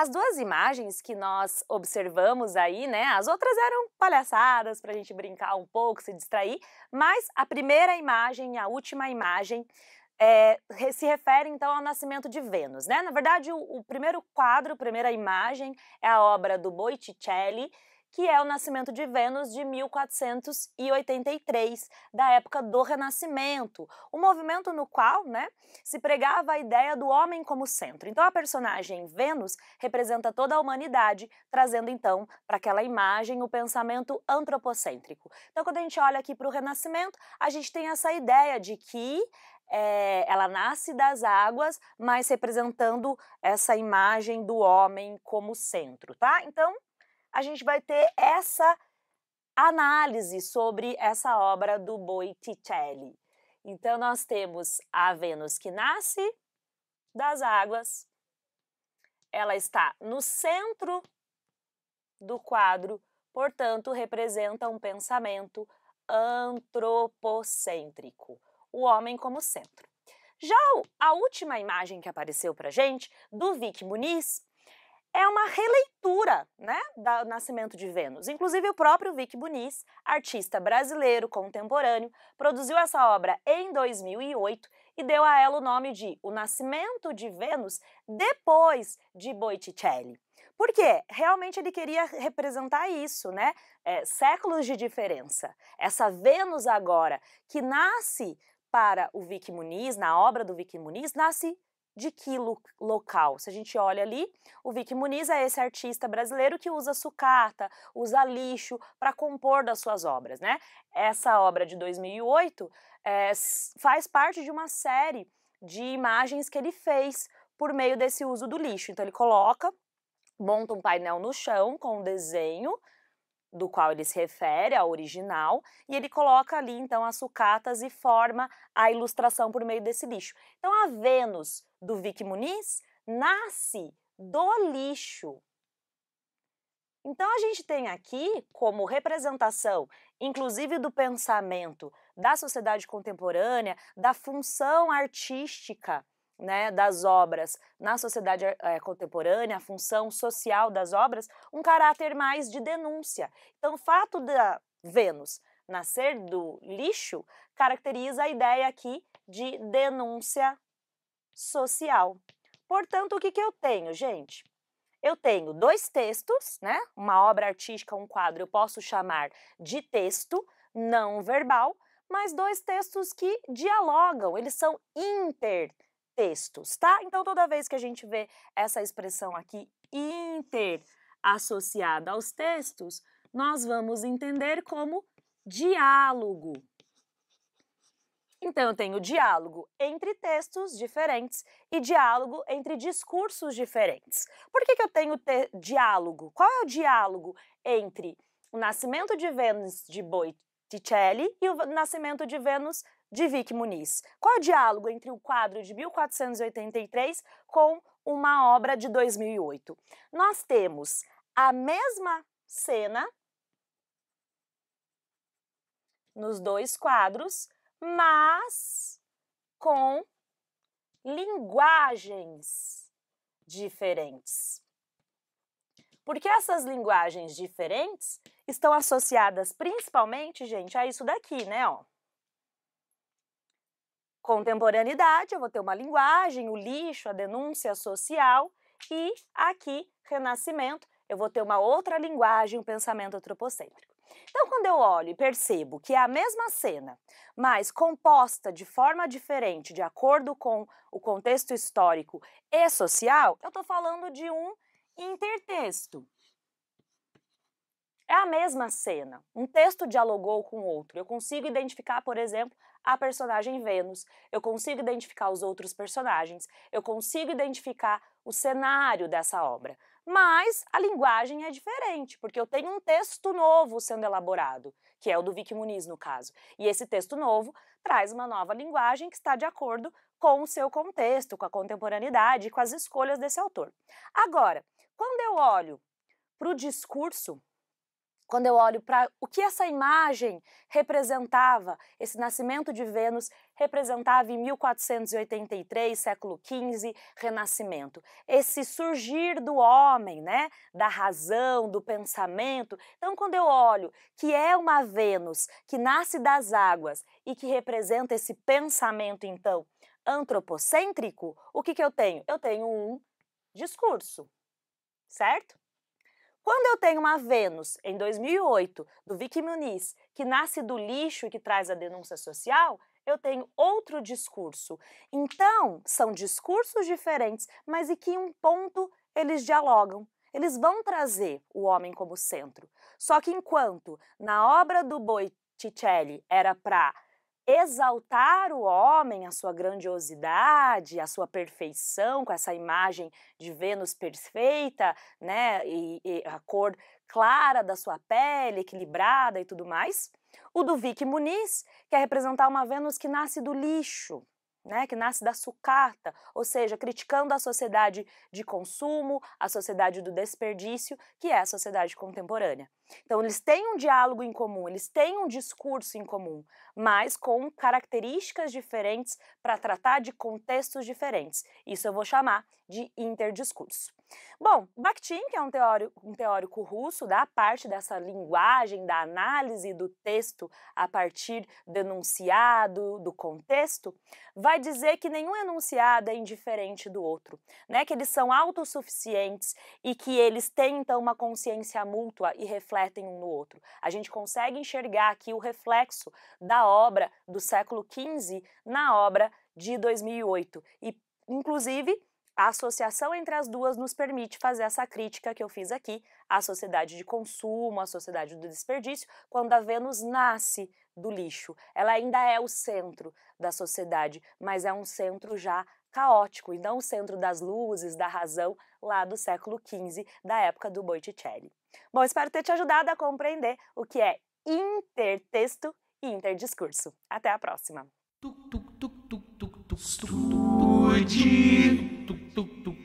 As duas imagens que nós observamos aí, né? As outras eram palhaçadas para a gente brincar um pouco, se distrair, mas a primeira imagem e a última imagem é, se refere então ao nascimento de Vênus, né? Na verdade, o, o primeiro quadro, a primeira imagem é a obra do Boiticelli, que é o nascimento de Vênus de 1483, da época do Renascimento, um movimento no qual né, se pregava a ideia do homem como centro. Então, a personagem Vênus representa toda a humanidade, trazendo então para aquela imagem o pensamento antropocêntrico. Então, quando a gente olha aqui para o Renascimento, a gente tem essa ideia de que é, ela nasce das águas, mas representando essa imagem do homem como centro, tá? Então, a gente vai ter essa análise sobre essa obra do Boitticelli. Então, nós temos a Vênus que nasce das águas, ela está no centro do quadro, portanto, representa um pensamento antropocêntrico o homem como centro. Já a última imagem que apareceu para gente, do Vic Muniz, é uma releitura né, do Nascimento de Vênus. Inclusive, o próprio Vic Muniz, artista brasileiro contemporâneo, produziu essa obra em 2008 e deu a ela o nome de O Nascimento de Vênus depois de Botticelli. Porque Realmente ele queria representar isso, né? É, séculos de diferença. Essa Vênus agora, que nasce para o Vic Muniz, na obra do Vic Muniz, nasce de que lo local? Se a gente olha ali, o Vic Muniz é esse artista brasileiro que usa sucata, usa lixo para compor das suas obras, né? Essa obra de 2008 é, eh, faz parte de uma série de imagens que ele fez por meio desse uso do lixo. Então ele coloca, monta um painel no chão com um desenho do qual ele se refere, a original, e ele coloca ali então as sucatas e forma a ilustração por meio desse lixo. Então a Vênus do Vic Muniz nasce do lixo. Então a gente tem aqui como representação, inclusive do pensamento da sociedade contemporânea, da função artística né, das obras na sociedade é, contemporânea, a função social das obras, um caráter mais de denúncia. Então, o fato da Vênus nascer do lixo caracteriza a ideia aqui de denúncia social. Portanto, o que, que eu tenho, gente? Eu tenho dois textos, né? Uma obra artística, um quadro, eu posso chamar de texto não verbal, mas dois textos que dialogam, eles são inter textos, tá? Então toda vez que a gente vê essa expressão aqui, inter, associada aos textos, nós vamos entender como diálogo. Então, eu tenho diálogo entre textos diferentes e diálogo entre discursos diferentes. Por que, que eu tenho diálogo? Qual é o diálogo entre o nascimento de Vênus de Botticelli e o nascimento de Vênus de Vic Muniz. Qual é o diálogo entre o quadro de 1483 com uma obra de 2008? Nós temos a mesma cena nos dois quadros, mas com linguagens diferentes. Porque essas linguagens diferentes estão associadas principalmente, gente, a isso daqui, né? Ó. Contemporaneidade, eu vou ter uma linguagem, o lixo, a denúncia social. E aqui, Renascimento, eu vou ter uma outra linguagem, o um pensamento antropocêntrico. Então, quando eu olho e percebo que é a mesma cena, mas composta de forma diferente, de acordo com o contexto histórico e social, eu estou falando de um intertexto. É a mesma cena. Um texto dialogou com o outro. Eu consigo identificar, por exemplo, a personagem Vênus, eu consigo identificar os outros personagens, eu consigo identificar o cenário dessa obra. Mas a linguagem é diferente, porque eu tenho um texto novo sendo elaborado, que é o do Vicky Muniz, no caso. E esse texto novo traz uma nova linguagem que está de acordo com o seu contexto, com a contemporaneidade, com as escolhas desse autor. Agora, quando eu olho para o discurso, quando eu olho para o que essa imagem representava, esse nascimento de Vênus representava em 1483, século XV, renascimento. Esse surgir do homem, né, da razão, do pensamento. Então, quando eu olho que é uma Vênus que nasce das águas e que representa esse pensamento, então, antropocêntrico, o que, que eu tenho? Eu tenho um discurso, certo? Quando eu tenho uma Vênus, em 2008, do Vicky Muniz, que nasce do lixo e que traz a denúncia social, eu tenho outro discurso. Então, são discursos diferentes, mas em que em um ponto eles dialogam. Eles vão trazer o homem como centro. Só que enquanto na obra do Boi Ticelli era para exaltar o homem, a sua grandiosidade, a sua perfeição, com essa imagem de Vênus perfeita, né, e, e a cor clara da sua pele, equilibrada e tudo mais. O do Muniz quer é representar uma Vênus que nasce do lixo, né, que nasce da sucata, ou seja, criticando a sociedade de consumo, a sociedade do desperdício, que é a sociedade contemporânea. Então, eles têm um diálogo em comum, eles têm um discurso em comum, mas com características diferentes para tratar de contextos diferentes. Isso eu vou chamar de interdiscurso. Bom, Bakhtin, que é um teórico, um teórico russo, da parte dessa linguagem da análise do texto a partir do enunciado, do contexto, vai dizer que nenhum enunciado é indiferente do outro, né? Que eles são autossuficientes e que eles têm então uma consciência mútua e refletem um no outro. A gente consegue enxergar aqui o reflexo da obra do século XV na obra de 2008 e, inclusive, a associação entre as duas nos permite fazer essa crítica que eu fiz aqui à sociedade de consumo, à sociedade do desperdício, quando a Vênus nasce do lixo. Ela ainda é o centro da sociedade, mas é um centro já caótico e não o centro das luzes, da razão, lá do século XV, da época do Botticelli. Bom, espero ter te ajudado a compreender o que é intertexto e interdiscurso. Até a próxima! tuk, tuk,